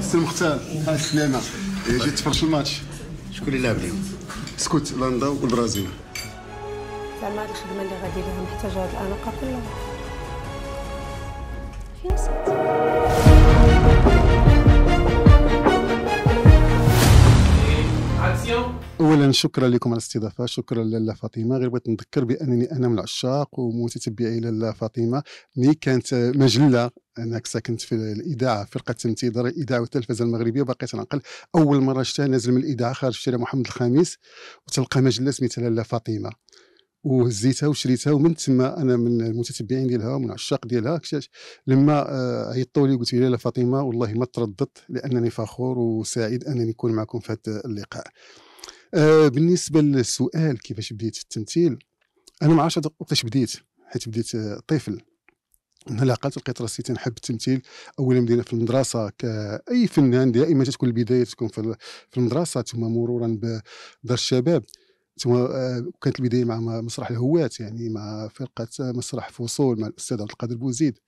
سي مختار السلامه إيه، جيت تفرج الماتش شكون اللي لعب اليوم لندا والبرازيل زعما هاد الخدمه اللي غادي ليها محتاجه هاد الاناقه كلها فين وصلت اولا شكرا لكم على الاستضافه شكرا لاله فاطمه غير بغيت نذكر بانني انا من العشاق ومتتبعي لاله فاطمه مي كانت مجله انا ساكنت في الاذاعه فرقه تمثيل دار الاذاعه والتلفزه المغربيه وبقيت نعقل اول مره شفتها نازل من الاذاعه خارج في شارع محمد الخامس وتلقى مجله سميتها لاله فاطمه وهزيتها وشريتها ومن تما انا من المتتبعين ديالها ومن عشاق ديالها لما آه، عيطوا لي وقلت لي لاله فاطمه والله ما ترددت لانني فخور وسعيد انني نكون معكم في هذا اللقاء آه، بالنسبه للسؤال كيفاش بديت في التمثيل انا ما عرفتش وقتاش بديت حيت بديت آه، طفل من لقيت لقيت راسي تنحب التمثيل اولا بدينا في المدرسه كاي فنان دائما تكون البدايه تكون في المدرسه ثم مرورا بدار الشباب تما آه، كانت البدايه مع مسرح الهواة يعني مع فرقه آه، مسرح فصول مع الاستاذ عبد القادر بوزيد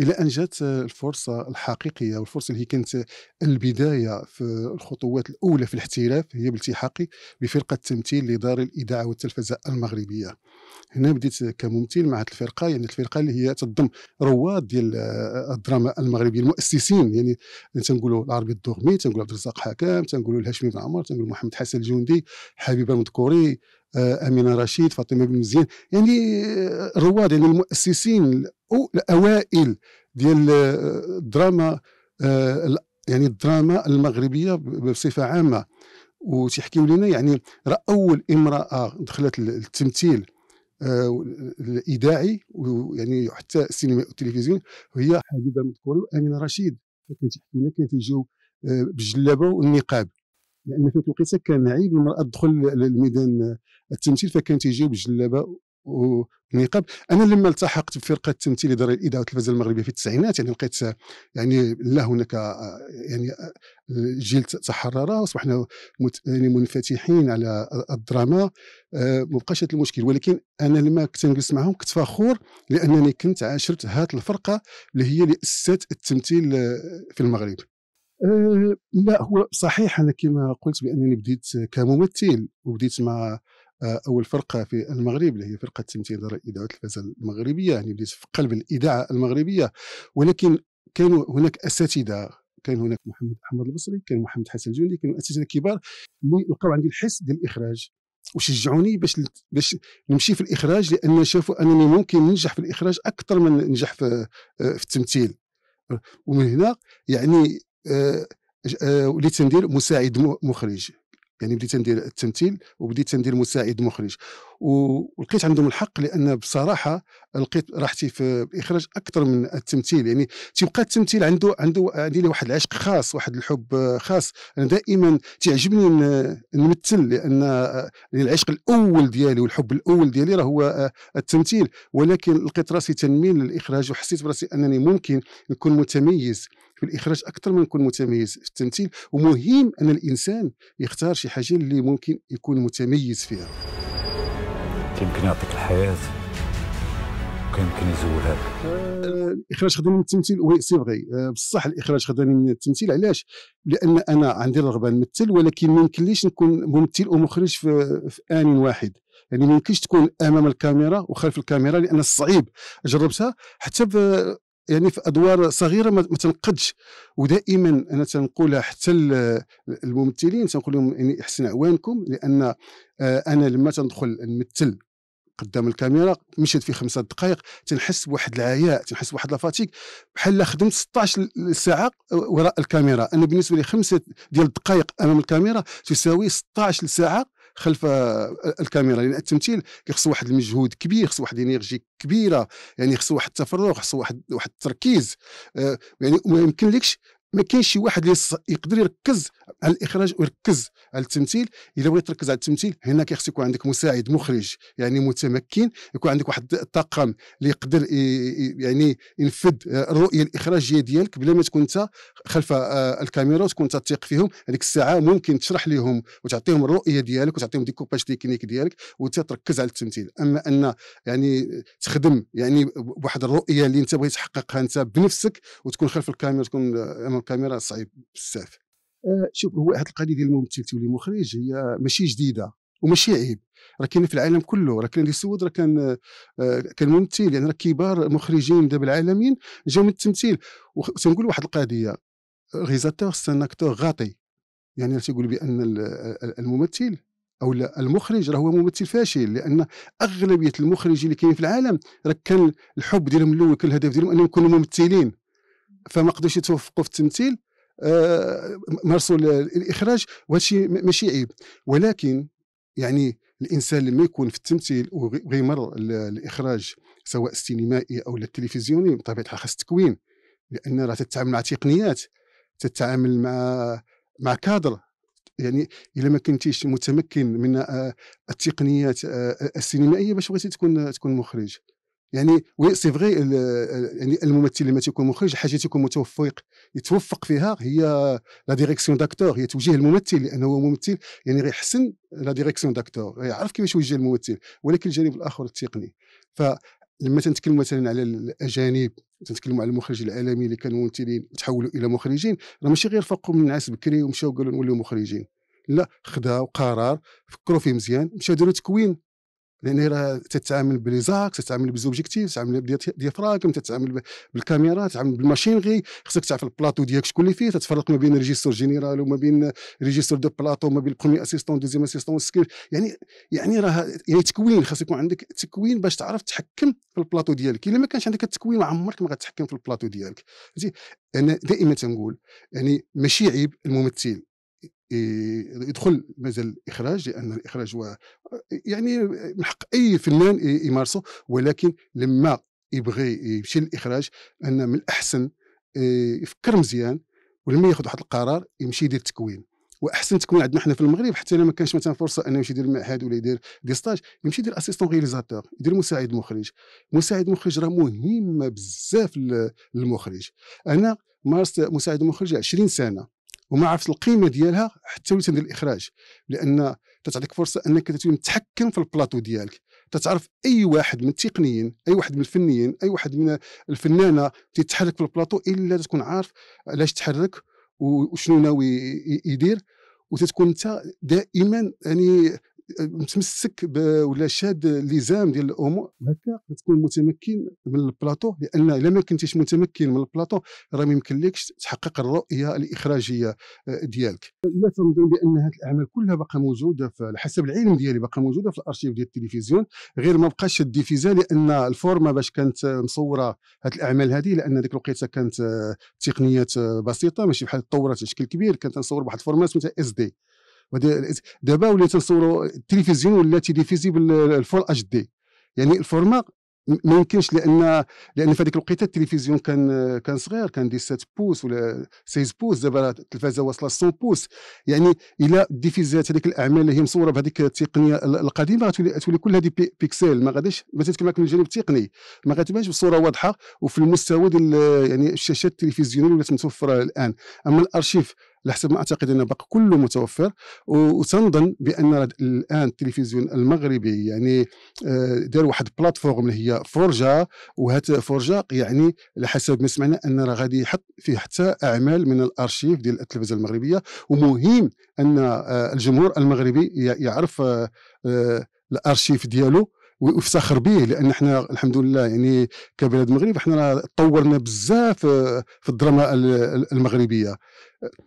الى ان جات آه، الفرصه الحقيقيه والفرصه اللي هي كانت البدايه في الخطوات الاولى في الاحتراف هي بالتحاقي بفرقه التمثيل لدار الاذاعه والتلفزه المغربيه هنا بديت كممثل مع هذه الفرقه يعني الفرقه اللي هي تضم رواد ديال الدراما المغربيه المؤسسين يعني تنقولوا العربي الدغمي تنقولوا عبد الرزاق حكام تنقولوا الهاشمي بن عمر تنقولوا محمد حسن الجندي حبيب المذكوري آه، امينه رشيد فاطمه بن مزيان يعني آه، رواد يعني المؤسسين الاوائل ديال الدراما آه، يعني الدراما المغربيه بصفه عامه وتحكيو لنا يعني راه اول امراه دخلت التمثيل الاذاعي ويعني حتى السينما والتلفزيون وهي حبيبه المذكوري وامينه رشيد كتحكي لنا كانت يجيو بالجلابه والنقاب لان في الوقيته كان عيب المراه تدخل للميدان التمثيل فكان تيجيو بالجلابه ونقاب انا لما التحقت بفرقه التمثيل اداره الاذاعه والتلفزه المغربيه في التسعينات يعني لقيت يعني لا هناك يعني الجيل تحرر واصبحنا يعني منفتحين على الدراما ما بقاش هذا المشكل ولكن انا لما كنت نجلس معهم كنت فخور لانني كنت عاشرت هات الفرقه اللي هي اللي اسست التمثيل في المغرب أه، لا هو صحيح انا كما قلت بانني بديت كممثل وبديت مع او الفرقه في المغرب اللي هي فرقه تمثيل دار الاذاعه والتلفزه المغربيه يعني بديت في قلب الاذاعه المغربيه ولكن كانوا هناك اساتذه كان هناك محمد احمد البصري كان محمد حسن الجندي كانوا اساتذه كبار اللي لقاو عندي الحس ديال الاخراج وشجعوني باش باش نمشي في الاخراج لان شافوا انني ممكن ننجح في الاخراج اكثر من ننجح في في التمثيل ومن هنا يعني آه، آه، وليت ندير مساعد مخرج يعني بديت ندير التمثيل وبديت ندير مساعد مخرج ولقيت عندهم الحق لان بصراحه لقيت راحتي في الاخراج اكثر من التمثيل يعني تيبقى التمثيل عنده عنده عندي واحد العشق خاص واحد الحب خاص انا دائما تيعجبني نمثل لان العشق الاول ديالي والحب الاول ديالي راه هو التمثيل ولكن لقيت راسي تنميل للاخراج وحسيت براسي انني ممكن نكون متميز في الاخراج اكثر ما نكون متميز في التمثيل ومهم ان الانسان يختار شي حاجه اللي ممكن يكون متميز فيها يمكن يعطيك الحياه كان يمكن يزولها آه الاخراج خداني من التمثيل وي سي فغي آه بصح الاخراج خداني من التمثيل علاش لان انا عندي الرغبه نمثل ولكن ما يمكنليش نكون ممثل ومخرج في, في ان واحد يعني ما يمكنش تكون امام الكاميرا وخلف الكاميرا لان صعيب جربتها حتى يعني في ادوار صغيره ما تنقدش ودائما انا تنقولها حتى الممثلين تنقول لهم يعني احسن اعوانكم لان آه، انا لما تندخل نمثل قدام الكاميرا مشيت في خمسة دقائق تنحس بواحد العياء تنحس بواحد لافاتيك بحال خدمت 16 ساعة وراء الكاميرا انا بالنسبة لي خمسة ديال الدقائق امام الكاميرا تساوي 16 ساعة خلف الكاميرا لان التمثيل كيخص واحد المجهود كبير خص واحد الانرجي كبيره يعني خص واحد التفرغ خص واحد واحد التركيز آه، يعني ما لكش ما كاينش شي واحد اللي يقدر يركز على الاخراج ويركز على التمثيل الا بغيت تركز على التمثيل هنا كيخص يكون عندك مساعد مخرج يعني متمكن يكون عندك واحد الطاقم اللي يقدر يعني ينفذ الرؤيه الاخراجيه ديالك بلا ما تكون انت خلف آه، الكاميرا وتكون انت تثق فيهم هذيك الساعه ممكن تشرح لهم وتعطيهم الرؤيه ديالك وتعطيهم ديكوباج تكنيك ديالك وتركز على التمثيل اما ان يعني تخدم يعني بواحد الرؤيه اللي انت بغيت تحققها انت بنفسك وتكون خلف الكاميرا تكون آه، امام الكاميرا صعيب بزاف آه، شوف هو هذه القضيه ديال الممثل تولي مخرج هي ماشي جديده وماشي عيب راه كاين في العالم كله راه كاين اللي سود راه كان آه، كان ممثل يعني راه كبار مخرجين دابا العالمين جاو من التمثيل وتنقول واحد القضيه ريزاتور سان اكتور غاطي يعني تيقول بان الممثل او المخرج راه هو ممثل فاشل لان اغلبيه المخرجين اللي كاين في العالم راه كان الحب ديالهم الاول كان الهدف ديالهم انهم يكونوا ممثلين فما قدرش يتوفقوا في التمثيل آه مارسوا الاخراج وهذا الشيء ماشي عيب ولكن يعني الانسان لما يكون في التمثيل وغيمر الاخراج سواء السينمائي او التلفزيوني بطبيعه الحال خاص تكوين لان راه تتعامل مع تقنيات تتعامل مع مع كادر يعني الا ما كنتيش متمكن من آه، التقنيات آه، السينمائيه باش بغيتي تكون تكون مخرج يعني وي سي فغي يعني الممثل لما تيكون مخرج حاجه تيكون متوفق يتوفق فيها هي لا ديريكسيون داكتور هي توجيه الممثل لانه هو ممثل يعني غيحسن لا ديريكسيون داكتور يعرف كيفاش يوجه الممثل ولكن الجانب الاخر التقني ف لما تنتكلم مثلا على الاجانب تنتكلم على المخرج العالمي اللي كانوا ممثلين تحولوا الى مخرجين راه ماشي غير فاقوا من نعاس بكري ومشاو قالوا نوليو مخرجين لا خداو قرار فكروا فيه مزيان مشاو داروا تكوين لان راه تتعامل بليزاك تتعامل بزوبجيكتيف تتعامل بديافراغم تتعامل بالكاميرا تتعامل بالماشينغي خصك تعرف البلاطو ديالك شكون اللي فيه تتفرق ما بين ريجيستور جينيرال وما بين ريجيستور دو بلاطو ما بين برومي اسيستون دوزيام اسيستون سكيل يعني يعني راه يعني تكوين خاص يكون عندك تكوين باش تعرف تحكم في البلاطو ديالك الا ما كانش عندك التكوين عمرك ما غتحكم في البلاطو ديالك انا دائما تنقول يعني ماشي عيب الممثل آه، يدخل الاخراج لان الاخراج هو يعني من حق اي فنان يمارسه ولكن لما يبغي يمشي للاخراج ان من الاحسن آه، يفكر مزيان ولما ياخذ واحد القرار يمشي يدير تكوين واحسن تكوين عندنا حنا في المغرب حتى لما ما كانش مثلا فرصه انه يمشي يدير معهد ولا يدير دي ستاج يمشي يدير اسيستون غيليزاتور يدير مساعد مخرج مساعد مخرج راه مهمه بزاف للمخرج انا مارست مساعد مخرج 20 سنه وما عرفت القيمه ديالها حتى وليت ندير الاخراج لان تتعطيك فرصه انك تتحكم في البلاطو ديالك تتعرف اي واحد من التقنيين اي واحد من الفنيين اي واحد من الفنانه تتحرك في البلاطو الا تكون عارف علاش تحرك وشنو ناوي يدير وتتكون انت دائما يعني متمسك ولا شاد لزام ديال الامور هكا تكون متمكن من البلاطو لان الا ما كنتيش متمكن من البلاطو راه ما يمكنلكش تحقق الرؤيه الاخراجيه آه، ديالك لا تنظن بان هذه الاعمال كلها باقا موجوده على حسب العلم ديالي باقا موجوده في الارشيف ديال التلفزيون غير ما بقاش الديفيزا لان الفورمه باش كانت آه، مصوره هذه الاعمال هذه لان ديك الوقيته كانت آه، تقنيات بسيطه ماشي بحال تطورت بشكل كبير كانت نصور بواحد الفورمات سميتها اس دي دابا ولا تصوروا التلفزيون ولا تيليفيزي بالفول اتش دي يعني الفورما ما يمكنش لان لان في هذيك الوقيته التلفزيون كان كان صغير كان دي 7 بوس ولا 6 بوس دابا التلفازه واصله 100 بوس يعني الا ديفيزات هذيك الاعمال اللي هي مصوره بهذيك التقنيه القديمه غتولي تولي كل هذه بي بيكسل ما غاديش ما تتكلمش من الجانب التقني ما غاتبانش بصوره واضحه وفي المستوى ديال يعني الشاشات التلفزيونيه اللي ولات متوفره الان اما الارشيف على حسب ما اعتقد انه بقى كله متوفر وتنظن بان الان التلفزيون المغربي يعني آه، دار واحد بلاتفورم اللي هي فرجه وهات فرجه يعني على حسب ما سمعنا ان راه غادي يحط فيه حتى اعمال من الارشيف ديال التلفزه المغربيه ومهم ان آه، الجمهور المغربي يعرف آه، الارشيف ديالو ويفتخر به لان حنا الحمد لله يعني كبلاد المغرب حنا طورنا بزاف في الدراما المغربيه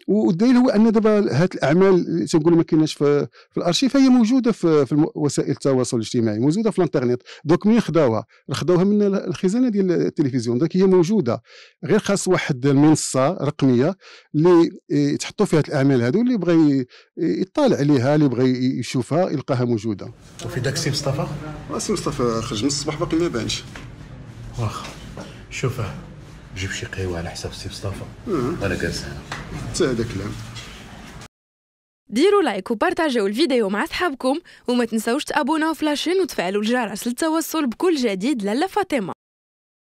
والدليل هو ان دابا هذه الاعمال تنقولوا ما كايناش في, في الارشيف هي موجوده في, في وسائل التواصل الاجتماعي موجوده في الانترنت دونك مين خداوها خداوها من الخزانه ديال التلفزيون دونك هي موجوده غير خاص واحد المنصه رقميه اللي إيه، تحطوا فيها الاعمال هذو اللي بغى إيه، يطالع عليها اللي بغى يشوفها يلقاها موجوده وفي داك السي مصطفى السي آه، مصطفى خرج من الصباح باقي ما بانش واخا شوفه جيب شي قهوه على حساب السي مصطفى وانا جالس هنا حتى هذا كلام ديروا لايك وبارتاجيو الفيديو مع صحابكم وما تنساوش تابوناو في لاشين وتفعلوا الجرس للتوصل بكل جديد لالا فاطمه